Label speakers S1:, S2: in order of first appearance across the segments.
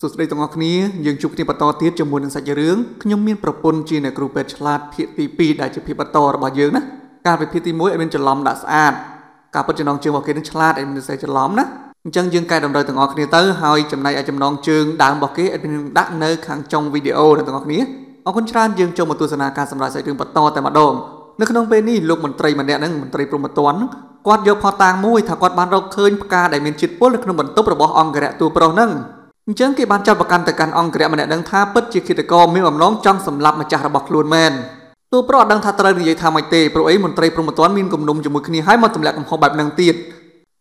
S1: សួស្តីទាំងអស់គ្នាយើងជួបគ្នាបន្តទៀតជាមួយនឹងសាច់រឿងខ្ញុំមានប្រពន្ធជាអ្នកគ្រូពេទ្យឆ្លាតភាគទី2ដែលជាភាគបន្តរបស់យើងណាការវិភាគទី1ឲ្យមានច្រឡំដាក់ស្អាតការពិតចំណងជើងរបស់គេនឹងឆ្លាតឲ្យមានសេះច្រឡំណាអញ្ចឹងយើងកែតម្រូវទាំងអស់គ្នាទៅហើយចំណែកឲ្យចំណងជើងដើមរបស់គេឲ្យមានដាក់នៅខាងចុងវីដេអូទាំងអស់គ្នាអរគុណច្រើនយើងចូលមកទស្សនាការសម្រាប់សាច់រឿងបន្តតែម្ដងនៅក្នុងពេលនេះលោកមន្ត្រីម្នាក់ហ្នឹងមន្ត្រីព្រំប្រទានគាត់យកផតាងមួយថាគាត់បានរកឃើញផ្កាដែលមានជាតិពុលនៅក្នុងបន្ទប់របស់អង្គរៈទូប្រុសហ្នឹងអញ្ចឹងគេបានចាប់ប្រកាន់ទៅកាន់អង្គរៈម្នាក់នឹងថាពិតជាឃាតករមានបំណងចង់សម្លាប់ម្ចាស់របស់ខ្លួនមែនទោះប្រអត់ដឹងថាត្រូវនិយាយថាម៉េចទេព្រោះអីមន្ត្រីព្រំប្រទានមានគំនុំជាមួយគ្នាហើយមកទម្លាក់កំហុសបែបហ្នឹងទៀត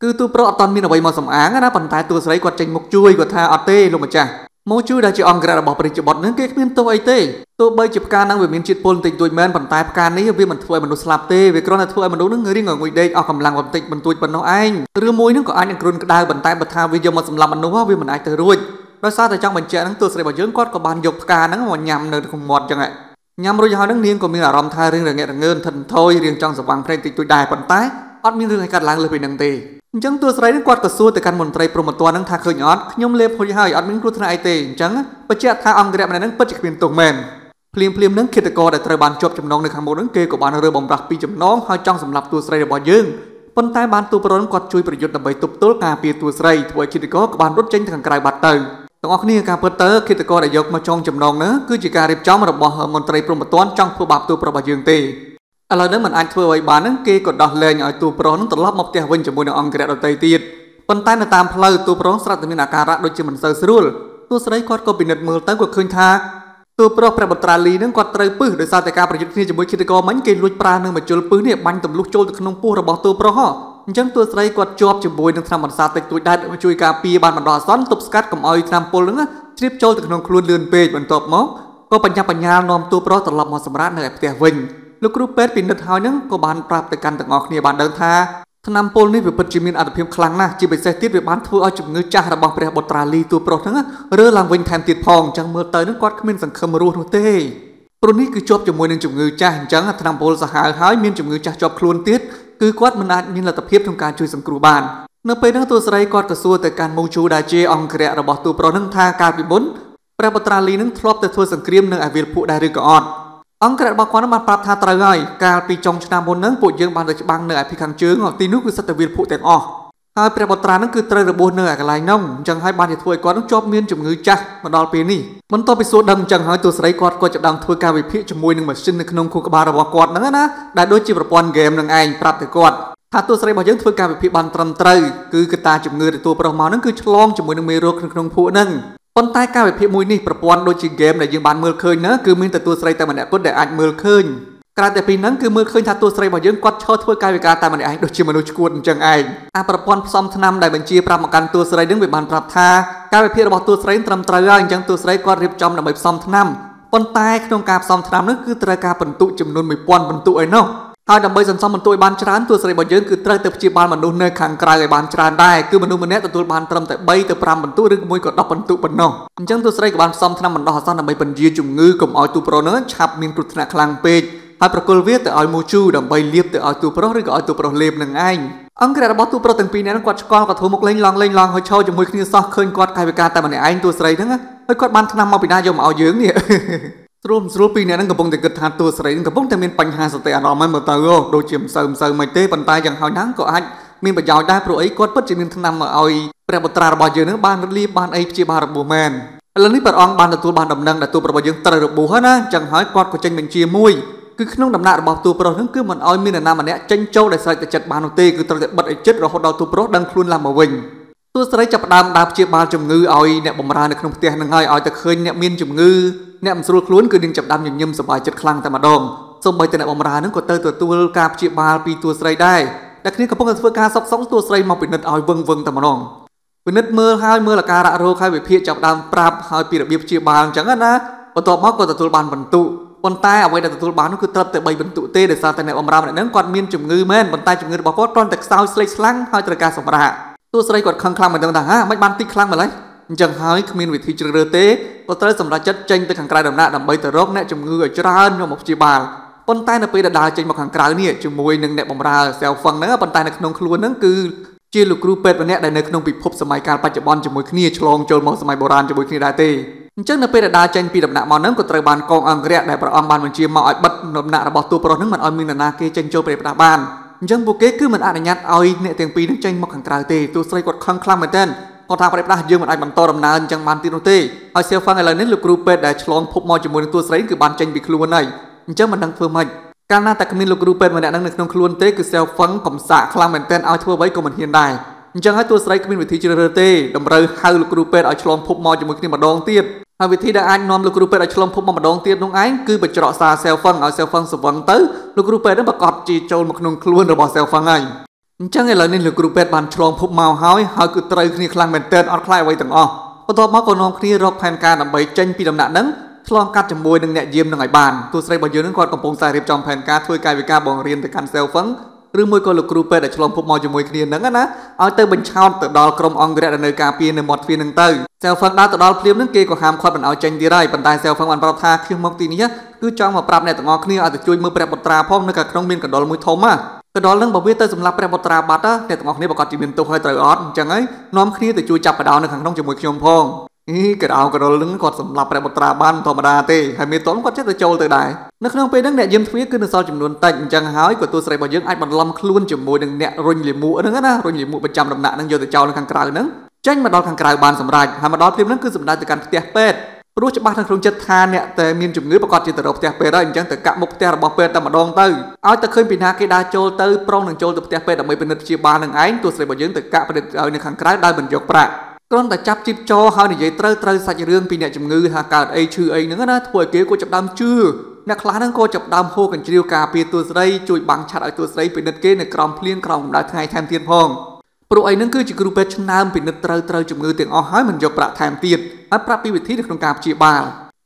S1: គឺទូប្រអត់តមានអ្វីមកសំអាងណាប៉ុន្តែទូស្រីគាត់ចេញមុខជួយគាត់ថាអត់ទេលោកម្ចាស់ម៉ូជូដែលជាអង្គរៈរបស់ព្រះរាជបុត្រនឹងគេគ្មានទោសអីទេទោះបីជាផ្កានឹងវាមានជាតិពុលបន្តិចតួចមែនប៉ុន្តែផ្កានេះវាមិនធ្វើឲ្យមនុស្សស្លាប់ទេវាគ្រាន់តែធ្វើឲ្យមនុស្សនឹងរៀងងុយដេកអស់កម្លាំងបន្តិចបន្តួចប៉ុណ្ណោះឯងឬមួយនឹងក៏អាចនឹងគ្រុនក្តៅប៉ុន្តែបើថាវាយកមកសម្លាប់មនុស្សវាមិនអាចទៅរួចដោយសារតែចង់បញ្ជាក់នឹងទស្សនៈរបស់យើងគាត់ក៏បានយកផ្កាហ្នឹងមកញ៉ាំនៅក្នុងមាត់ចឹងហ่ะញ៉ាំរួចហើយនឹងនាងក៏មានអារម្មណ៍ថារឿងរងាក់រងើនថិនថយរឿងចង់សវាងព្រេងតិចតួចដែរប៉ុន្តែអត់មានរឿងឲ្យកាត់ឡើងលើពីនឹងទេអញ្ចឹងតួស្រីនឹងគាត់ក៏សួរទៅកាន់មន្ត្រីព្រំប្រទាននឹងថាឃើញអត់ខ្ញុំលេបហុយហើយអត់មានគ្រោះថ្នាក់អីទេអញ្ចឹងបញ្ជាក់ថាអង្គរៈម្នាក់នឹងពិតជាគ្មានទោសមែនភ្លាមភ្លាមនឹងឃាតករដែលត្រូវបានជាប់ចំណងនៅខាងមុខនឹងគេក៏បានរើបំរាស់ពីចំណងហើយចង់សម្លាប់តួស្រីរបស់យើងប៉ុន្តែបានទូប្រនគាត់ជួយប្រយុទ្ធដើម្បីទប់ទល់ការពារតួស្រីធ្វើឲ្យឃាតករក៏បានរត់ចេញទៅខាងក្រៅបាត់ទៅទាំងអស់គ្នាការពិតទៅឃាតករដែលយកមកចងចំណងនោះគឺជាការរៀបចំរបស់មន្ត្រីព្រំប្រទានចង់ធ្វើបាបតួរបស់យើងទេឥឡូវនេះមិនអាចធ្វើឲ្យបានហ្នឹងគេក៏ដោះលែងឲ្យទូប្រុសហ្នឹងត្រឡប់មកផ្ទះវិញជាមួយនឹងអង្គរៈដតីទៀតប៉ុន្តែនៅតាមផ្លូវទូប្រុសស្រាប់តែមានអាការៈដូចជាមិនសូវស្រួលទូស្រីគាត់ក៏ពិនិត្យមើលទៅក៏ឃើញថាទូប្រុសព្រះបត្រាលីហ្នឹងគាត់ត្រូវពឹសដោយសារតែការប្រយុទ្ធគ្នាជាមួយគិតកោមិញគេលួចប្រាសនឹងមជុលពឹសនេះបាញ់ទម្លុះចូលទៅក្នុងពោះរបស់ទូប្រុសហ៎អញ្ចឹងតួស្រីគាត់ជាប់ជាមួយនឹងឆ្នាំបន្សាតិចតួចដែរជួយការពារបានបណ្ដោះអាសន្នទប់ស្កាត់កុំឲ្យឆ្នាំពុលហ្នឹងជ្រាបចូលទៅក្នុងខ្លួនលឿនពេកបន្ទាប់មកក៏បញ្ញាបញ្ញានាំតួប្រុសត្រឡប់មកសម្រាប់នៅឯផ្ទះវិញលោកគ្រូពេទ្យពិនិត្យហើយនឹងក៏បានប្រាប់ទៅកាន់ទាំងអស់គ្នាបានដឹងថាថ្នាំពុលនេះវាពិតជាមានអត្ថភាពខ្លាំងណាស់ជាពិសេសទៀតវាបានធ្វើឲ្យជំងឺចាស់របស់ព្រះបុត្រាលីតួប្រុសហ្នឹងរើឡើងវិញថែមទៀតផងអញ្ចឹងមើលទៅនឹងគាត់គ្មានសង្ឃឹមរស់នោះទេព្រោះនេះគឺជាប់ជាមួយនឹងជំងឺចាស់អញ្ចឹងថ្នាំពុលសាហាវហើយមានជំងឺចាស់ជាប់ខ្លួនទៀតគឺគាត់មិនអាចមានលទ្ធភាពក្នុងការជួយសង្គ្រោះបាននៅពេលនោះតួស្រីគាត់ក៏សួរទៅកាន់មូជូដែលជាអង្គរៈរបស់តួប្រុសនឹងថាកាលពីមុនព្រះបុត្រាលីនឹងធ្លាប់ទៅធ្វើសង្គ្រាមនៅអាវាលភក់ដែរឬក៏អត់អង្គររបស់គាត់បានប្រាប់ថាត្រូវហើយកាលពីចុងឆ្នាំមុនហ្នឹងពួកយើងបានទៅច្បាំងនៅឯភីខាងជើងទីនោះគឺសិទ្ធិវីរភូទាំងអស់ហើយព្រះបុត្រានឹងគឺត្រូវរបួសនៅឯកន្លែងនោះអញ្ចឹងហើយបានជាធ្វើឲ្យគាត់នឹងជាប់មានជំងឺចាស់មកដល់ពេលនេះបន្ទាប់ពីសួរដឹងអញ្ចឹងហើយទូស្រីគាត់ក៏ចាប់ដើមធ្វើការវិភាគជាមួយនឹងម៉ាស៊ីននៅក្នុងខួរក្បាលរបស់គាត់ហ្នឹងណាដែលដូចជាប្រព័ន្ធហ្គេមនឹងឯងប្រាប់ទៅគាត់ថាទូស្រីរបស់យើងធ្វើការវិភាគបានត្រឹមត្រូវគឺកត្តាជំងឺទទួលប្រុសមកហ្នឹងគឺឆ្លងជាមួយនឹងមេរោគក្នុងភួកហ្នឹងប៉ុន្តែការវិភាគមួយនេះប្រព័ន្ធដូចជាហ្គេមដែលយើងបានមើលឃើញណាគឺមានតែតួស្រីតែម្នាក់គត់ដែលអាចមើលឃើញក្រៅតែពីហ្នឹងគឺមើលឃើញថាតួស្រីរបស់យើងគាត់ឈរធ្វើកាយវិការតែម្នាក់ឯងដូចជាមនុស្សឈួតអញ្ចឹងឯងអាប្រព័ន្ធផ្សំឆ្នាំដែលបញ្ជាប្រាប់មកកាន់តួស្រីហ្នឹងវាបានប្រាប់ថាកាយវិភាគរបស់តួស្រីត្រឹមត្រូវហើយអញ្ចឹងតួស្រីគាត់រៀបចំដើម្បីផ្សំឆ្នាំប៉ុន្តែក្នុងការផ្សំឆ្នាំនោះគឺត្រូវការពិន្ទុចំនួន1000ពិន្ទុឯណោះហើយដើម្បីសន្សំបន្ទួយបានច្រើនទួលស្រីរបស់យើងគឺត្រូវទៅព្យាបាលមនុស្សនៅខាងក្រៅឲ្យបានច្រើនដែរគឺមនុស្សម្នាក់ទទួលបានត្រឹមតែ3ទៅ5បន្ទុឬមួយក៏10បន្ទុប៉ុណ្ណោះអញ្ចឹងទួលស្រីក៏បានផ្សំថ្នាំបណ្ដោះអាសន្នដើម្បីពន្យាជំងឺកុំឲ្យទូប្រុសនឹងឆាប់មានគ្រោះថ្នាក់ខ្លាំងពេកហើយប្រគល់វាទៅឲ្យមូជូដើម្បីលាបទៅឲ្យទូប្រុសឬក៏ឲ្យទូប្រុសលេបនឹងឯងអង្គររបស់ទូប្រុសទាំងពីរនាក់គាត់ឆ្កល់ក៏ធ្វើមុខលេងឡងលេងឡងហើយឈរជាមួយគ្នាសោះឃើញគាត់កាយវិការតែម្នាក់ឯងទួលស្រីហ្នឹងហើយគាត់បានថ្នាំមកពីណាយកមកឲ្យយើងនេះស្រួលស្រួលពីអ្នកហ្នឹងកំពុងតែគិតថាតួស្រីហ្នឹងកំពុងតែមានបញ្ហាសតិអារម្មណ៍ហ្នឹងមើលទៅដូចជាមិនសូវមិនសូវមិនទេប៉ុន្តែយ៉ាងហោចណាស់ក៏អាចមានប្រយោជន៍ដែរព្រោះអីគាត់ពិតជាមានឆ្នាំមកឲ្យព្រះបុត្រារបស់យើងហ្នឹងបានរលីបានអីព្យាបាលរបួសមែនឥឡូវនេះព្រះអង្គបានទទួលបានដំណឹងដែលតួរបស់យើងត្រូវរបួសហើយណាអញ្ចឹងហើយគាត់ក៏ចេញបញ្ជាមួយគឺក្នុងដំណាក់របស់តួប្រុសហ្នឹងគឺមិនឲ្យមាននរណាម្នាក់ចេញចូលដោយស្រេចតែចិត្តបាននោះទេគឺត្រូវតែបិទឲ្យចិត្តរហូតដល់តួប្រុសដឹងខ្លួនឡើងមកវិញទូស្រីចាប់ផ្ដើមដើរព្យាបាលជំងឺឲ្យអ្នកបម្រើនៅក្នុងផ្ទះនឹងហើយឲ្យតែឃើញអ្នកមានជំងឺអ្នកមិនស្រួលខ្លួនគឺនឹងចាប់ដាំញញឹមសប្បាយចិត្តខ្លាំងតែម្ដងសូម្បីតែអ្នកបម្រើនឹងក៏ទៅទទួលការព្យាបាលពីទូស្រីដែរតែគ្នាកំពុងតែធ្វើការសបសងទូស្រីមកពិនិត្យឲ្យវឹងវឹងតែម្ដងពិនិត្យមើលហើយមើលអាការៈរោគហើយវិភាគចាប់ដើមប្រាប់ហើយពីរបៀបព្យាបាលអញ្ចឹងណាបន្ទាប់មកក៏ទទួលបានបន្ទុកប៉ុន្តែអ្វីដែលទទួលបាននោះគឺត្រឹមតែ3បន្ទុកទេដោយសារតែអ្នកបម្រើម្នាក់ហ្នឹងគាត់មានជំងឺមែនប៉ុន្តែជំងឺរបស់គាត់គ្រាន់តែខ្សោយស្លេកស្លាំងហើយត្រូវការសម្រាកទោះស្រីគាត់ខឹងខ្លាំងមែនទេថាហាមិនបានតិចខ្លាំងម្ល៉េះអញ្ចឹងហើយគ្មានវិធីជ្រើសរើសទេគាត់ត្រូវសម្រេចចិត្តចេញទៅខាងក្រៅដំណាក់ដើម្បីទៅរកអ្នកជំងឺឲ្យច្រើនយកមកព្យាបាលប៉ុន្តែនៅពេលដែលដើរចេញមកខាងក្រៅនេះជាមួយនឹងអ្នកបម្រើសែវហ្វឹងហ្នឹងប៉ុន្តែនៅក្នុងខ្លួនហ្នឹងគឺជាលោកគ្រូពេទ្យម្នាក់ដែលនៅក្នុងពិភពសម័យកាលបច្ចុប្បន្នជាមួយគ្នាឆ្លងចូលមកសម័យបុរាណជាមួយគ្នាដែរទេអញ្ចឹងនៅពេលដែលដើរចេញពីដំណាក់មកហ្នឹងក៏ត្រូវបានកងអង្គរៈដែលព្រះអង្គបានបញ្ជាមកឲ្យបិទដំណាក់របស់ទូប្រុសហ្នឹងមិនឲ្យមាននរណាគេចេញចូលប្រេផ្ដាស់បានអញ្ចឹងពួកគេគឺមិនអនុញ្ញាតឲ្យអ្នកទាំងពីរនឹងចេញមកខាងក្រៅទេទោះស្រីគាត់ខឹងខ្លាំងមែនទែនគាត់ថាប្រេផ្ដាស់យើងមិនអាចបន្តដំណើរអញ្ចឹងបានទៀតនោះទេឲ្យសៀវហ្វាងឥឡូវនេះលោកគ្រូពេទ្យដែលឆ្លងភពមកជាមួយនឹងទួស្រីគឺបានចេញពីខ្លួនហើយអញ្ចឹងមិនដឹងធ្វើម៉េចកាលណាតែគ្មានលោកគ្រូពេទ្យម្នាក់នឹងនៅក្នុងខ្លួនទេគឺសៀវហ្វាងកំសាកខ្លាំងមែនទែនឲ្យធ្វើអ្វីក៏មិនហ៊ានដែរអញ្ចឹងហើយទួស្រីគ្មានវិធីជ្រើសរើសទេតម្រូវហៅលោកគ្រូពេទ្យឲ្យឆ្លងភពមកជាមួយគ្នាម្ដងទៀតហើយវិធីដែលអាចនាំលោកគ្រូពេទ្យឲ្យឆ្លងភពមកម្ដងទៀតនោះឯងគឺបញ្ច្រកសារ cell phone ឲ្យ cell phone សវឹងទៅលោកគ្រូពេទ្យនឹងប្រកបជាចូលមកក្នុងខ្លួនរបស់ cell phone ហើយអញ្ចឹងឥឡូវនេះលោកគ្រូពេទ្យបានឆ្លងភពមកហើយហើយគឺត្រូវគ្នាខ្លាំងមែនទែនអត់ខ្លាចអ្វីទាំងអស់បន្ទាប់មកក៏នាំគ្នារកផែនការដើម្បីចេញពីដំណាក់ហ្នឹងឆ្លងកាត់ជាមួយនឹងអ្នកយាមនឹងឲ្យបានទស្សនីយរបស់យើងនឹងគាត់កំពុងតែរៀបចំផែនការធ្វើកាយវិការបង្រៀនទៅកាន់ cell phone ឬមួយក៏លោកគ្រូពេទ្យដែលឆ្លងភពមកជាមួយគ្នាហ្នឹងណាឲ្យទៅបញ្ឆោតទៅដល់ក្រុមអង្គរៈដែលនៅការពារនៅមាត់ទ្វារហ្នឹងទៅសែវហ្វឹងដើរទៅដល់ភ្លាមហ្នឹងគេក៏ហាមឃាត់មិនឲ្យចេញទៀតហើយប៉ុន្តែសែវហ្វឹងបានប្រាប់ថាខ្ញុំមកទីនេះគឺចង់មកប្រាប់អ្នកទាំងអស់គ្នាឲ្យទៅជួយមើលព្រះបុត្រាផងនៅខាងក្នុងមានកណ្ដុលមួយធំណាកណ្ដុលហ្នឹងបើវាទៅសម្លាប់ព្រះបុត្រាបាត់អ្នកទាំងអស់គ្នាប្រកាសជាមានទោសហើយត្រូវអត់អញ្ចឹងហើយនាំគ្នាទៅជួយចាប់បដោនៅខាងក្នុងជាមួយខ្ញុំផងក្រៅក្រលនឹងគាត់សម្លាប់ព្រះបុត្រាបានធម្មតាទេហើយមេតុលគាត់ចិត្តទៅចូលទៅដែរនៅក្នុងពេលហ្នឹងអ្នកយាមទ្វារគឺនៅសល់ចំនួនតិចអញ្ចឹងហើយក៏តួស្រីរបស់យើងអាចបន្លំខ្លួនជាមួយនឹងអ្នករុញលាមួកហ្នឹងណារុញលាមួកប្រចាំដំណាក់ហ្នឹងយកទៅចោលនៅខាងក្រៅហ្នឹងចេញមកដល់ខាងក្រៅបានសម្រេចហើយមកដល់ព្រាមហ្នឹងគឺសម្ដេចទៅកាន់ផ្ទះពេទ្យព្រោះច្បាស់នៅក្នុងចិត្តថាអ្នកតែមានជំងឺប្រកាសជាទៅរកផ្ទះពេទ្យហើយអញ្ចឹងទៅកាក់មុខផ្ទះរបស់ពេទ្យតែម្ដងទៅឲ្យតែឃើញពីណាគេដើរចូលទៅប្រុងនឹងចូលទៅផ្ទះពេទ្យដើម្បីពិនិត្យព្យាបាលនឹងឯងទស្សនីរបស់យើងទៅកាក់ពិនិត្យឲ្យនៅខាងក្រៅដោយមិនយកប្រាក់គ្រាន់តែចាប់ជីបចោហើយនិយាយត្រូវត្រូវសាច់រឿងពីអ្នកជំងឺថាកើតអីឈឺអីហ្នឹងណាធ្វើឲ្យគេគាត់ចាប់ដើមជឿអ្នកខ្លះហ្នឹងក៏ចាប់ដើមហូរកញ្ជ្រៀវការពារទួស្រីជួយបាំងឆ័ត្រឲ្យទួស្រីពិនិត្យគេនៅក្រោមភ្លៀងក្រោមកម្ដៅថ្ងៃថែមទៀតផងព្រោះអីហ្នឹងគឺជាគ្រូពេទ្យឆ្នើមពិនិត្យត្រូវត្រូវជំងឺទាំងអស់ហើយមិនយកប្រាក់ថែមទៀតហើយប្រាប់ពីវិធីនៅក្នុងការព្យាបាល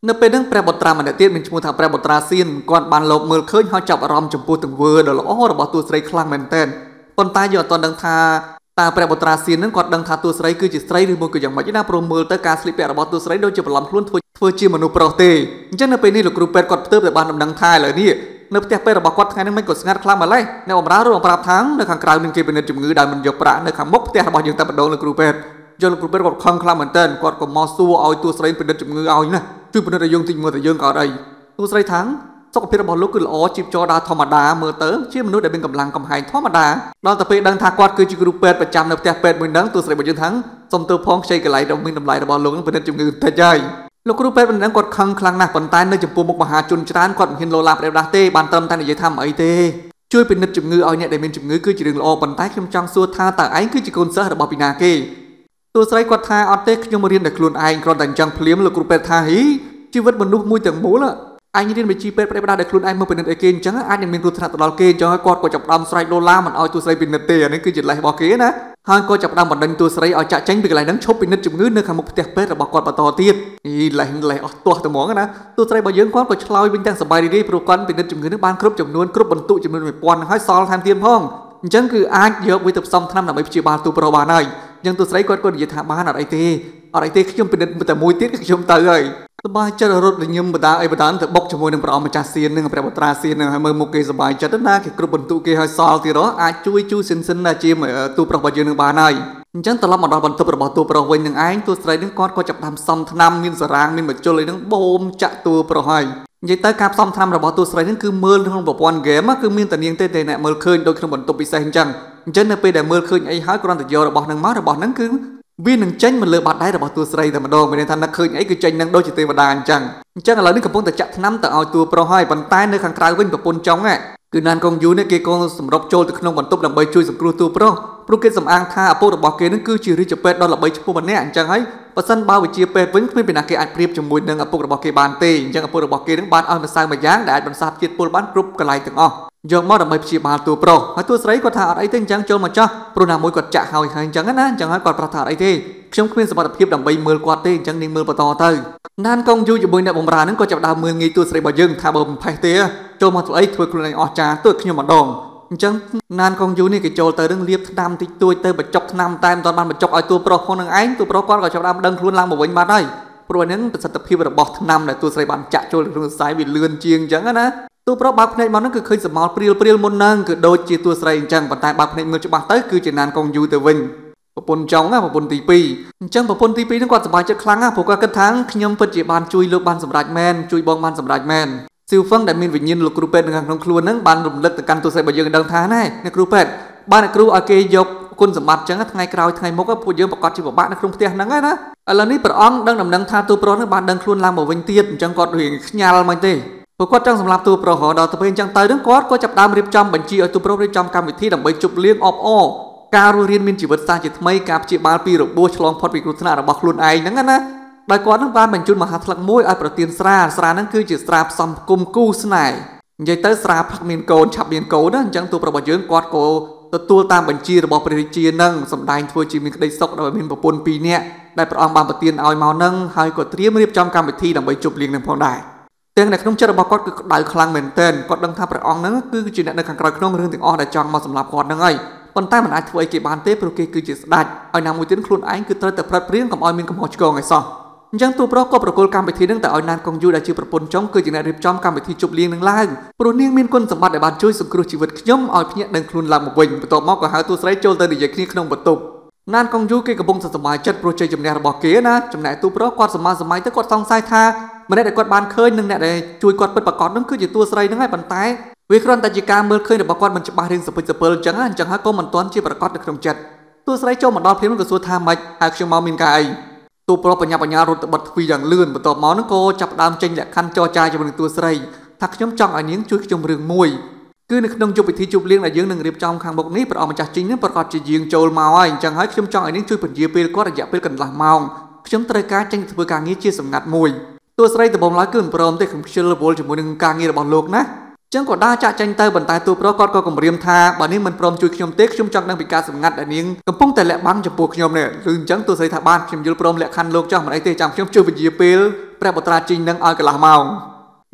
S1: នៅពេលហ្នឹងព្រះបុត្រាម្នាក់ទៀតមានឈ្មោះថាព្រះបុត្រាសៀនគាត់បានលបមើលឃើញហើយចាប់អារម្មណ៍ចំពោះទង្វើដ៏ល្អរបស់ទួស្រីខ្លាំងមែនទែនប៉ុន្តែយើងអត់ទាន់ដឹងថាតើព្រះបុត្រាសៀននឹងគាត់ដឹងថាតួស្រីគឺជាស្រីឬមកគឺយ៉ាងម៉េចណាព្រមមើលទៅការស្លៀកពាក់របស់តួស្រីដូចជាបន្លំខ្លួនធ្វើធ្វើជាមនុស្សប្រុសទេអញ្ចឹងនៅពេលនេះលោកគ្រូពេទ្យគាត់ផ្ទាប់តែបានដំណឹងថាឥឡូវនេះនៅផ្ទះពេទ្យរបស់គាត់ថ្ងៃនេះមិនក៏ស្ងាត់ខ្លាំងម្ល៉េះអ្នកបម្រើរួមប្រាប់ថានៅខាងក្រៅនឹងគេពិនិត្យជំងឺដែលមិនយកប្រាក់នៅខាងមុខផ្ទះរបស់យើងតែម្ដងលោកគ្រូពេទ្យយកលោកគ្រូពេទ្យគាត់ខំខ្លាំងមែនទែនគាត់ក៏មកសួរឲ្យតួស្រីពិនិត្យជំងឺឲ្យណាជួយពិនិត្យឲ្យយើងតិចមើលតែយើងក៏អត់អីតួស្រីថាសុខភាពរបស់លោកគឺល្អជីវចរដើរធម្មតាមើលទៅជាមនុស្សដែលមានកម្លាំងកំហែងធម្មតាដល់ទៅពេលដឹងថាគាត់គឺជាគ្រូពេទ្យប្រចាំនៅផ្ទះពេទ្យមួយនឹងទស្សនីយរបស់យើងថាសុំទៅផងខ្ចីកន្លែងដ៏មានតម្លៃរបស់លោកនឹងពិនិត្យជំងឺតិចហើយលោកគ្រូពេទ្យប៉ុណ្ណឹងគាត់ខឹងខ្លាំងណាស់ប៉ុន្តែនៅចំពោះមុខមហាជនច្រើនគាត់មិនហ៊ានលោឡាប្រេបដាស់ទេបានត្រឹមតែនិយាយថាមិនអីទេជួយពិនិត្យជំងឺឲ្យអ្នកដែលមានជំងឺគឺជារឿងល្អប៉ុន្តែខ្ញុំចង់សួរថាតើឯងគឺជាកូនសិស្សរបស់ពីណាគេទូស្រីគាត់ថាអត់ទេខ្ញុំរៀនតែខ្លួនឯងគ្រាន់តែអញ្ចឹងភ្លាមលោកគ្រូពេទ្យថាហីជីវិតមនុស្សមួយទាំងមូលអញរៀនវិជីពេទ្យប្រេបដាដែលខ្លួនឯងមើលពិនិត្យឲ្យគេអញ្ចឹងអាចនឹងមានគ្រោះថ្នាក់ទៅដល់គេអញ្ចឹងគាត់ក៏ចាប់ដើមស្រែកដុល្លារមិនឲ្យទូស្រីពិនិត្យទេអានេះគឺជាលេសរបស់គេណាហើយក៏ចាប់ដើមបណ្ដេញទូស្រីឲ្យចាក់ចេញពីកន្លែងហ្នឹងឈប់ពិនិត្យជំងឺនៅខាងមុខផ្ទះពេទ្យរបស់គាត់បន្តទៀតអីលេសលេសអស់ទាស់ទៅហ្មងណាទូស្រីរបស់យើងគាត់ក៏ឆ្លើយវិញទាំងសប្បាយរីករាយព្រោះគាត់ពិនិត្យជំងឺហ្នឹងបានគ្រប់ចំនួនគ្រប់បន្ទុកចំនួន1000ហើយសល់ថែមទៀតផងអញ្ចឹងគឺអាចយកវាទៅផ្សំថ្នាំដើម្បីព្យាបាលទូប្រុសបានហើយចឹងទស្សនីគាត់គាត់និយាយថាបានអត់អីទេអត់អីទេខ្ញុំពិនិត្យតែមួយទៀតគឺខ្ញុំទៅហើយសบายចិត្តរត់រញឹមបដាអីបដានទៅបុកជាមួយនឹងព្រះអង្គម្ចាស់សៀននឹងព្រះបត្រាសៀននឹងហើយមើលមុខគេសบายចិត្តណាគេគ្រប់បន្ទុកគេឲ្យសល់ទៀតហ៎អាចជួយជូសិនសិនជាទូប្រុសរបស់យើងនឹងបានហើយអញ្ចឹងត្រឡប់មកដល់បន្ទប់របស់ទូប្រុសវិញនឹងឯងទូស្រីនឹងគាត់ក៏ចាប់តាមសំឆ្នាំមានសារាងមានមជ្ឈលអីនឹងបូមចាក់ទូប្រុសហើយនិយាយទៅការផ្សំឆ្នាំរបស់ទូស្រីនឹងគឺមើលក្នុងប្រព័ន្ធហ្គេមគឺមានតានាងទេតែអ្នកមើលឃើញដូចក្នុងបន្ទប់ពិសេសអញ្ចឹងអញ្ចឹងនៅពេលដែលមើលឃើញអីហើយគ្រាន់តែយករបស់នឹងមករបស់នឹងគឺវានឹងចេញមកលើបាត់ដៃរបស់តួស្រីតែម្ដងមានន័យថានឹកឃើញអីគឺចេញនឹងដូចជាទេវតាអញ្ចឹងអញ្ចឹងឥឡូវនេះកំពុងតែចាក់ថ្នាំទៅឲ្យតួប្រុសហើយប៉ុន្តែនៅខាងក្រៅវិញប្រពន្ធចុងគឺណានកងយូនេះគេក៏សម្រុបចូលទៅក្នុងបន្ទប់ដើម្បីជួយសង្គ្រោះតួប្រុសព្រោះគេសំអាងថាឪពុករបស់គេនឹងគឺជារាជពេទ្យដ៏ល្បីឈ្មោះម្នាក់អញ្ចឹងហើយបើសិនបើវិជា ពេទ្យវិញគ្មានពីណាគេអាចប្រៀបជាមួយនឹងឪពុករបស់គេបានទេអញ្ចឹងឪពុករបស់គេនឹងបានឲ្យម្សៅមួយយ៉ាងដែលអាចបន្សាបជាតិពុលបានគ្រប់កន្លែងទាំងអស់យកមកដើម្បីព្យាបាលតួប្រុសហើយតួស្រីគាត់ថាអត់អីទេអញ្ចឹងចូលមកចាស់ព្រោះណាមួយគាត់ចាក់ហើយហើយអញ្ចឹងណាអញ្ចឹងហើយគាត់ប្រាប់ថាអត់អីទេខ្ញុំគ្មានសមត្ថភាពដើម្បីមើលគាត់ទេអញ្ចឹងនាងមើលបន្តទៅណានកងយូជាមួយអ្នកបំរើនឹងក៏ចាប់ដើមមើលងាយតួស្រីរបស់យើងថាបើបំផេះទេចូលមកធ្វើអីធ្វើខ្លួនឯងអស់ចាទួតខ្ញុំម្ដងអញ្ចឹងណានកងយូនេះគេចូលទៅនឹងលាបថ្នាំតិចតួចទៅបញ្ចុកថ្នាំតែមិនទាន់បានបញ្ចុកឲ្យតួប្រុសផងនឹងឯងតួប្រុសគាត់ក៏ចាប់ដើមដឹងខ្លួនឡើងមកវិញបាត់ហើយព្រោះហ្នឹងប្រសិទ្ធភាពរបស់ថ្នាំដែលតួស្រីបានចាក់ចូលក្នុងខ្សែវាលឿនជាងអញ្ចឹងណាទូប្រុសបើកភ្នែកមកហ្នឹងគឺឃើញសមោលព្រាលព្រាលមុនហ្នឹងគឺដូចជាតួស្រីអញ្ចឹងប៉ុន្តែបើកភ្នែកមើលច្បាស់ទៅគឺជាណានកងយូទៅវិញប្រពន្ធចុងណាប្រពន្ធទី2អញ្ចឹងប្រពន្ធទី2ហ្នឹងគាត់សប្បាយចិត្តខ្លាំងណាព្រោះគាត់គិតថាខ្ញុំពិតជាបានជួយលោកបានសម្រេចមែនជួយបងបានសម្រេចមែនសៀវហ្វឹងដែលមានវិញ្ញាណលោកគ្រូពេទ្យនៅក្នុងខ្លួនហ្នឹងបានរំលឹកទៅកាន់ទស្សនៈរបស់យើងដឹងថាណែអ្នកគ្រូពេទ្យបានអ្នកគ្រូឲ្យគេយកគុណសម្បត្តិចឹងថ្ងៃក្រោយថ្ងៃមុខពួកយើងប្រកាសជាពិបាកនៅក្នុងផ្ទះហ្នឹងហើយណាឥឡូវនេះព្រះអង្គដឹងដំណឹងថាទូប្រុសនឹងបានដឹងខ្លួនឡើងមកវិញទៀតអញ្ចឹងគាត់រៀងខ្ញាល់មិនទេពួកគាត់ចង់សម្លាប់ទូប្រហរដល់ទៅពេលអញ្ចឹងទៅនឹងគាត់ក៏ចាប់ដើមរៀបចំបញ្ជីឲ្យទូប្ររៀបចំកម្មវិធីដើម្បីជប់លៀងអបអរការរស់រានមានជីវិតសាស្ត្រជាថ្មីការព្យាបាលពីរបួសឆ្លងផុតពីគ្រោះថ្នាក់របស់ខ្លួនឯងហ្នឹងណាដោយគាត់នឹងបានបញ្ជូនមហាថ្លឹកមួយឲ្យប្រទៀនស្រាស្រាហ្នឹងគឺជាស្រាផ្សំគុំគូស្នេហ៍និយាយទៅស្រាផឹកមានកូនឆាប់មានកូនណាអញ្ចឹងទូប្ររបស់យើងគាត់ក៏ទទួលតាមបញ្ជារបស់ព្រះរាជានឹងសម្ដែងធ្វើជាមានក្តីសុខដោយមានប្រពន្ធ2នាក់ដែលព្រះអង្គបានប្រទានឲ្យមកនឹងហើយក៏ត្រៀមរៀបចំកម្មវិធីដើម្បីជប់លៀងនឹងផងដែរ។ទាំងនៅក្នុងចិត្តរបស់គាត់គឺក្តៅខ្លាំងមែនទែនគាត់ដឹងថាព្រះអង្គហ្នឹងគឺជាអ្នកនៅខាងក្រោយក្នុងរឿងទាំងអស់ដែលចង់មកសម្លាប់គាត់ហ្នឹងហើយប៉ុន្តែមិនអាចធ្វើអីគេបានទេព្រោះគេគឺជាស្ដេចហើយណាមួយទៀតខ្លួនឯងគឺត្រូវតែប្រឹកប្រែងកុំឲ្យមានកំហុសឆ្គងឲ្យសោះអញ្ចឹងតួប្រុសក៏ប្រគល់កម្មវិធីនឹងទៅឲ្យណានកងយូដែលជាប្រពន្ធចុងគឺជាអ្នករៀបចំកម្មវិធីជប់លៀងនឹងឡើងព្រោះនាងមានគុណសម្បត្តិដែលបានជួយសង្គ្រោះជីវិតខ្ញុំឲ្យភ្ញាក់ដឹងខ្លួនឡើងមកវិញបន្ទាប់មកក៏ហៅតួស្រីចូលទៅនិយាយគ្នាក្នុងបន្ទប់ណានកងយូគេកំពុងសន្សំចិត្តព្រោះជ័យជំនះរបស់គេណាចំណែកតួប្រុសគាត់សមាសម័យទៅគាត់សង្ស័យថាម្នាក់ដែលគាត់បានឃើញនិងអ្នកដែលជួយគាត់ពិតប្រាកដនឹងគឺជាតួស្រីនឹងហើយប៉ុន្តែវាគ្រាន់តែជាការមើលឃើញរបស់គាត់មិនច្បាស់រឿងសុភិចសុពលអញ្ចឹងអញ្ចឹងហើយក៏មិនទាន់ជាប្រកាសនៅក្នុងចិត្តតួស្រីចូលមកដល់ភ្លាមក៏សួរថាម៉េចហើយខ្ញុំមកមានការអីតួប្រុសបញ្ញាបញ្ញារត់ទៅបិទទ្វារយ៉ាងលឿនបន្ទាប់មកនឹងក៏ចាប់ដើមចេញលក្ខខណ្ឌចរចាជាមួយនឹងតួស្រីថាខ្ញុំចង់ឲ្យនាង ជួយខ្ញុំរឿងមួយគឺនៅក្នុងយុវវិធីជប់លៀងដែលយើងនឹងរៀបចំខាងមុខនេះព្រះអង្គម្ចាស់ជីងនឹងប្រកាសជាយាងចូលមកហើយអញ្ចឹងហើយខ្ញុំចង់ឲ្យនាងជួយពន្យាពេលគាត់រយៈពេលកន្លះម៉ោងខ្ញុំត្រូវការចេញធ្វើការងារជាសម្ងាត់មួយទោះស្រីដំបងឡើយគឺមិនព្រមទេខ្ញុំខ្ជិលរវល់ជាមួយនឹងការងាររបស់លោកណាចឹងក៏ដើរចាក់ចាញ់ទៅប៉ុន្តែទូប្រុសគាត់ក៏គំរាមថាបើនេះមិនព្រមជួយខ្ញុំទេខ្ញុំចង់នឹងពីការសម្ងាត់ដែលនាងកំពុងតែលាក់បាំងចំពោះខ្ញុំនេះឬអញ្ចឹងទូស្រីថាបានខ្ញុំយល់ព្រមលក្ខខណ្ឌលោកចោះមិនអីទេចាំខ្ញុំជួយវិជាពេលព្រះបត្រាជីងនឹងឲ្យកន្លះម៉ោង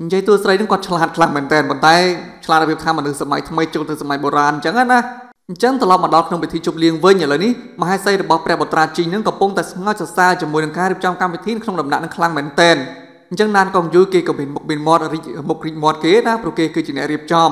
S1: និយាយទូស្រីនឹងគាត់ឆ្លាតខ្លាំងមែនតើប៉ុន្តែឆ្លាតរបៀបថាមនុស្សសម័យថ្មីចូលទៅសម័យបុរាណអញ្ចឹងណាអញ្ចឹងត្រឡប់មកដល់ក្នុងពិធីជប់លៀងវិញឥឡូវនេះមហេសីរបស់ព្រះបត្រាជីងនឹងកំពុងតែស្ងើចសរសើរជាមួយនឹងការរៀបចំកម្មវិធីក្នុងដំណាក់នឹងខ្លាំងមែនតើអញ្ចឹងណានកងយុយគេក៏មានមុខមានមាត់រីកមុខរីកមាត់គេណាព្រោះគេគឺជាអ្នករៀបចំ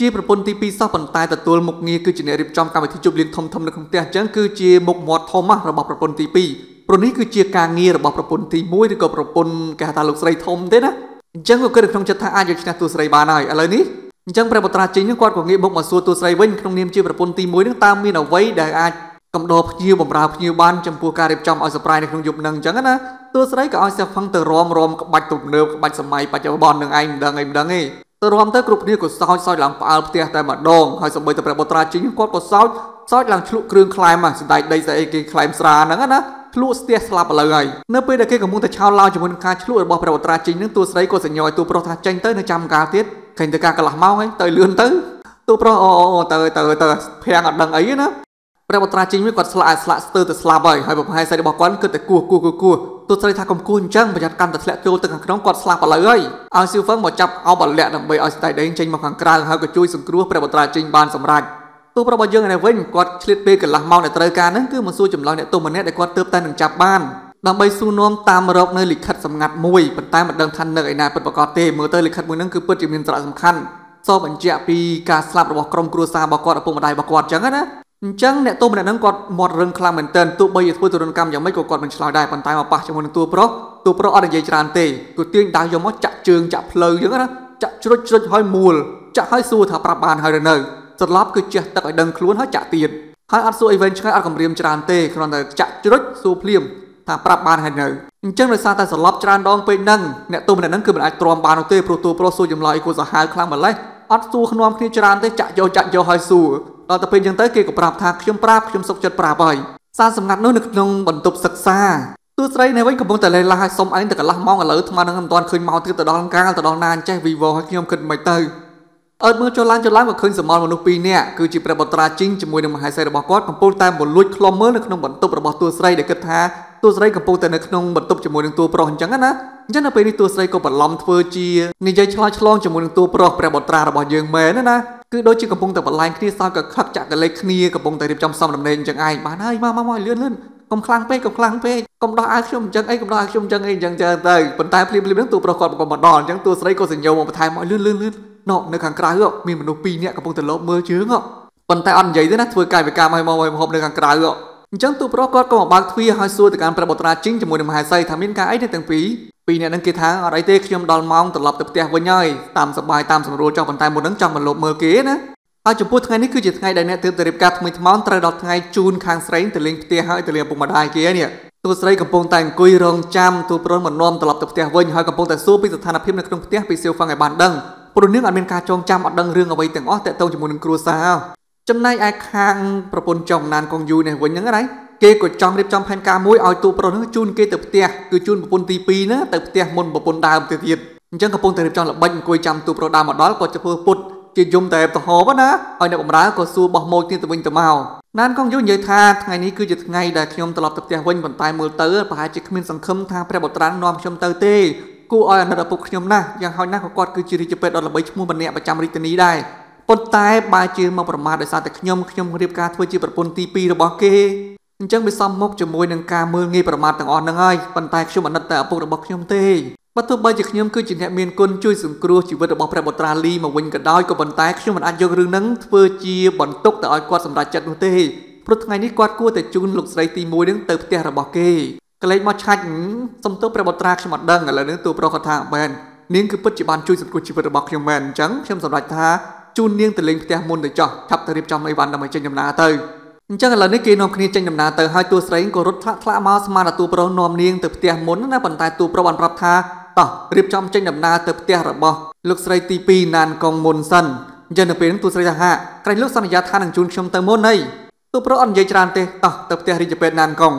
S1: ជាប្រពន្ធទី2សោះប៉ុន្តែទទួលមុខងារគឺជាអ្នករៀបចំកម្មវិធីជប់លៀងធំធំនៅក្នុងផ្ទះអញ្ចឹងគឺជាមុខមាត់ធំរបស់ប្រពន្ធទី2ព្រោះនេះគឺជាការងាររបស់ប្រពន្ធទី1ឬក៏ប្រពន្ធគេហៅថាលោកស្រីធំទេណាអញ្ចឹងក៏គិតក្នុងចិត្តថាអាចយកឈ្នះទូស្រីបានហើយឥឡូវនេះអញ្ចឹងព្រះបត្រាជិញគាត់ក៏ងាកមុខមកសួរទូស្រីវិញក្នុងនាមជាប្រពន្ធទី1នឹងតើមានអ្វីដែលអាចកំដរភ្ញៀវបំរើភ្ញៀវបានចំពោះការរៀបចំឲ្យ surprise នៅក្នុងយប់ហ្នឹងអញ្ចឹងណាទស្សនីក៏ឲ្យសិស្សផឹងទៅរំរំក្បាច់ទំនើបក្បាច់សម័យបច្ចុប្បន្ននឹងឯងមិនដឹងឯងមិនដឹងទេទៅរំទៅគ្រប់គ្នាក៏សោចសោចឡើងផ្អើលផ្ទះតែម្ដងហើយសម្បីតែព្រះបុត្រាជីងគាត់ក៏សោចសោចឡើងឆ្លក់គ្រឿងខ្លែមស្ដែកដីស្អីគេខ្លែមស្រាហ្នឹងណាឆ្លក់ស្ទះស្លាប់ឥឡូវហើយនៅពេលដែលគេកំពុងតែឆោតឡើងជាមួយនឹងការឆ្លក់របស់ព្រះបុត្រាជីងហ្នឹងទូស្រីក៏សញ្ញយទូប្រុសថាចេញទៅនៅចាំកាលទៀតឃើញតែការកន្លះម៉ោងហើយទៅលឿនទៅទូប្រុសអូអូទៅទៅទៅភាំងអត់ដឹងអីណាព្រះបត្រាជិញវិញគាត់ស្លាក់ឲ្យស្លាក់ស្ទើរទៅស្លាប់ហើយហើយបំផែសៃរបស់គាត់គិតតែគោះគោះគោះគោះទោះស្រីថាកំគោះអញ្ចឹងប្រយ័ត្នកាន់តែធ្លាក់ចូលទៅខាងក្នុងគាត់ស្លាប់ឥឡូវហើយឲ្យស៊ីវហ្វឹងមកចាប់អបលាក់ដើម្បីឲ្យស្តៃដេងចេញមកខាងក្រៅហើយក៏ជួយសង្គ្រោះព្រះបត្រាជិញបានសម្រេចទូប្រាប់របស់យើងឯនេះវិញគាត់ឆ្លៀតពេលកន្លះម៉ោងដែលត្រូវការហ្នឹងគឺមិនសួរចម្លើយអ្នកទោសម្នាក់ដែលគាត់ទើបតែនឹងចាប់បានដើម្បីស៊ូនោមតាមរកនៅលិខិតសម្ងាត់មួយប៉ុន្តែមិនដឹងថានៅឯណាពិតប្រាកដទេមើលទៅលិខិតមួយហ្នឹងគឺពិតជាមានសារៈសំខាន់សបញ្ជាក់ពីការស្លាប់របស់ក្រុមគ្រួសាររបស់គាត់ឪពុកម្ដាយរបស់គាត់អញ្ចឹងណាអញ្ចឹងអ្នកទោសម្នាក់ហ្នឹងគាត់មាត់រឹងខ្លាំងមែនទែនទោះបីជាធ្វើទរណកម្មយ៉ាងម៉េចក៏គាត់មិនឆ្លើយដែរប៉ុន្តែមកប៉ះជាមួយនឹងតួប្រុសតួប្រុសអត់និយាយច្រើនទេគាត់ទាញដៅយកមកចាក់ជើងចាក់ផ្លូវអញ្ចឹងណាចាក់ជ្រុចជ្រុចឲ្យមួលចាក់ឲ្យសួរថាប្រាប់បានហើយឬនៅត្រឡប់គឺជះទឹកឲ្យដឹងខ្លួនហើយចាក់ទៀតហើយអត់សួរអីវិញឆ្ងាយអត់គម្រាមច្រើនទេគ្រាន់តែចាក់ជ្រុចសួរភ្លាមថាប្រាប់បានហើយនៅអញ្ចឹងដោយសារតែស្រឡប់ច្រើនដងពេកហ្នឹងអ្នកទោសម្នាក់ហ្នឹងគឺមិនអាចទ្រាំបាននោះទេព្រោះតួប្រុសសួរចម្លើយគាត់សាហាវខ្លាំងម្ល៉េះអត់សួរខ្នំគ្នាច្រើនទេចាក់យកចាក់យកឲ្យសួរដល់ពេលអញ្ចឹងទៅគេក៏ប្រាប់ថាខ្ញុំប្រាប់ខ្ញុំសុខចិត្តប្រាប់ហើយសារសម្ងាត់នោះនៅក្នុងបន្ទប់សិក្សាទូស្រីនៅវិញកំពុងតែលេងឡាឲ្យសុំអីតែកន្លះម៉ោងឥឡូវថ្មនឹងមិនទាន់ឃើញមកទៀតទៅដល់កាលទៅដល់ណាអញ្ចេះ vivo ឲ្យខ្ញុំគិតមិនទៅអើតមើលចូលឡើងចូលឡើងក៏ឃើញសមរមនុស្សពីរនាក់គឺជាព្រះបត្រាជីងជាមួយនឹងមហេសីរបស់គាត់កំពុងតែមលួចខ្លុំមើលនៅក្នុងបន្ទប់របស់ទូស្រីដែលគិតថាតួស្រីកំពុងតែនៅក្នុងបន្ទប់ជាមួយនឹងតួប្រុសអញ្ចឹងណាអញ្ចឹងនៅពេលនេះតួស្រីក៏បន្លំធ្វើជានិយាយឆ្លើយឆ្លងជាមួយនឹងតួប្រុសព្រះបុត្រារបស់យើងមែនណាគឺដូចជាកំពុងតែបន្លែងគ្នាសោកកខឹកចាក់កលេសគ្នាកំពុងតែរៀបចំសំដំណេកអញ្ចឹងឯងបានហើយមកមកមកលឿនលឿនកុំខ្លាំងពេកកុំខ្លាំងពេកកុំដោះអាយខ្ញុំអញ្ចឹងអីកុំដោះអាយខ្ញុំអញ្ចឹងអីអញ្ចឹងចឹងទៅប៉ុន្តែភ្លាមភ្លាមហ្នឹងតួប្រុសគាត់ក៏មកដល់អញ្ចឹងតួស្រីក៏សញ្ញោមកបន្ថែមមកលឿនលឿនលឿនណោនៅខាងក្រៅមានមនុស្សពីរនាក់កំពុងតែលបមើលជើងប៉ុន្តែអត់និយាយទេណាធ្វើកាយវិការមកមកហូបនៅខាងក្រៅអញ្ចឹងទូប្រុសគាត់ក៏មកបើកទ្វារហើយសួរទៅកាន់ព្រះបុត្រាជីងជាមួយនឹងមហេសីថាមានការអីនៅទាំងពីរពីរអ្នកនឹងគេថាអត់អីទេខ្ញុំដល់ម៉ោងត្រឡប់ទៅផ្ទះវិញហើយតាមសបាយតាមសម្រួលចុះប៉ុន្តែមុននឹងចង់មកលបមើលគេណាហើយចំពោះថ្ងៃនេះគឺជាថ្ងៃដែលអ្នកទើបទៅរៀបការថ្មីថ្មោងត្រូវដល់ថ្ងៃជូនខាងស្រីទៅលេងផ្ទះហើយទៅលេងឪពុកម្ដាយគេនេះទូស្រីកំពុងតែអង្គុយរងចាំទូប្រុសមកនាំត្រឡប់ទៅផ្ទះវិញហើយកំពុងតែសួរពីស្ថានភាពនៅក្នុងផ្ទះពីសៀវហ្វាំងឲ្យបានដឹងព្រោះនាងអត់មានការចងចាំអត់ដឹងរឿងអ្វីទាំងអស់តាក់ទងជាមួយនឹងគ្រួសារចំណែកឯខាងប្រពន្ធចុងណានកងយូនេះវិញហ្នឹងណាគេក៏ចង់រៀបចំផែនការមួយឲ្យតួប្រុសហ្នឹងជូនគេទៅផ្ទះគឺជូនប្រពន្ធទី2ហ្នឹងទៅផ្ទះមុនប្រពន្ធដើមទៅទៀតអញ្ចឹងកំពុងតែរៀបចំល្បិចអង្គុយចាំតួប្រុសដើមមកដល់ក៏ចំពោះពុតជាយំតែបតហបណាឲ្យអ្នកបំរើក៏សួរបោះម៉ូចទៀតទៅវិញទៅមកណានកងយូនិយាយថាថ្ងៃនេះគឺជាថ្ងៃដែលខ្ញុំត្រឡប់ទៅផ្ទះវិញប៉ុន្តែមើលទៅប្រហែលជាគ្មានសង្ឃឹមថាព្រះបុត្រានាំខ្ញុំទៅទេគួរឲ្យអាណិតឪពុកខ្ញុំណាស់យ៉ាងហោចណាស់ក៏គាត់គឺជារាជពេទ្យដ៏ល្បីឈ្មោះម្នាក់ប្រចាំរាជធានីដែរប៉ុន្តែបើជឿមកប្រមាថដោយសារតែខ្ញុំខ្ញុំរៀបការធ្វើជាប្រពន្ធទី2របស់គេអញ្ចឹងវាសំមុខជាមួយនឹងការមើលងាយប្រមាថទាំងអស់ហ្នឹងហើយប៉ុន្តែខ្ញុំអាណិតតែឪពុករបស់ខ្ញុំទេបើទោះបីជាខ្ញុំគឺជាអ្នកមានគុណជួយសង្គ្រោះជីវិតរបស់ព្រះបុត្រាលីមកវិញក៏ដោយក៏ប៉ុន្តែខ្ញុំមិនអាចយករឿងហ្នឹងធ្វើជាបន្ទុកទៅឲ្យគាត់សម្រេចចិត្តនោះទេព្រោះថ្ងៃនេះគាត់គួរតែជូនលោកស្រីទី1ហ្នឹងទៅផ្ទះរបស់គេកលែងមកឆាច់សំទោសព្រះបុត្រាខ្ញុំអត់ដឹងឥឡូវនេះទូប្រុសគាត់ថាមែន នាងគឺពិតជាបានជួយសង្គ្រោះជីវិតរបស់ខ្ញុំមែនអញ្ចឹងខ្ញុំសម្រេចថាជូននាងទៅលេងផ្ទះមុនទៅចោះឆាប់ទៅរៀបចំអីវ៉ាន់ដើម្បីចេញដំណើរទៅអញ្ចឹងឥឡូវនេះគេនាំគ្នាចេញដំណើរទៅហើយតួស្រីក៏រត់ថ្លាក់ថ្លាក់មកស្មានថាតួប្រុសនាំនាងទៅផ្ទះមុនណាប៉ុន្តែតួប្រុសបានប្រាប់ថាតោះរៀបចំចេញដំណើរទៅផ្ទះរបស់លោកស្រីទី2ណានកងមុនសិនអញ្ចឹងនៅពេលនោះតួស្រីថាហាក្រែងលោកសន្យាថានឹងជូនខ្ញុំទៅមុនហើយតួប្រុសអត់និយាយច្រើនទេតោះទៅផ្ទះរាជពេទ្យណានកង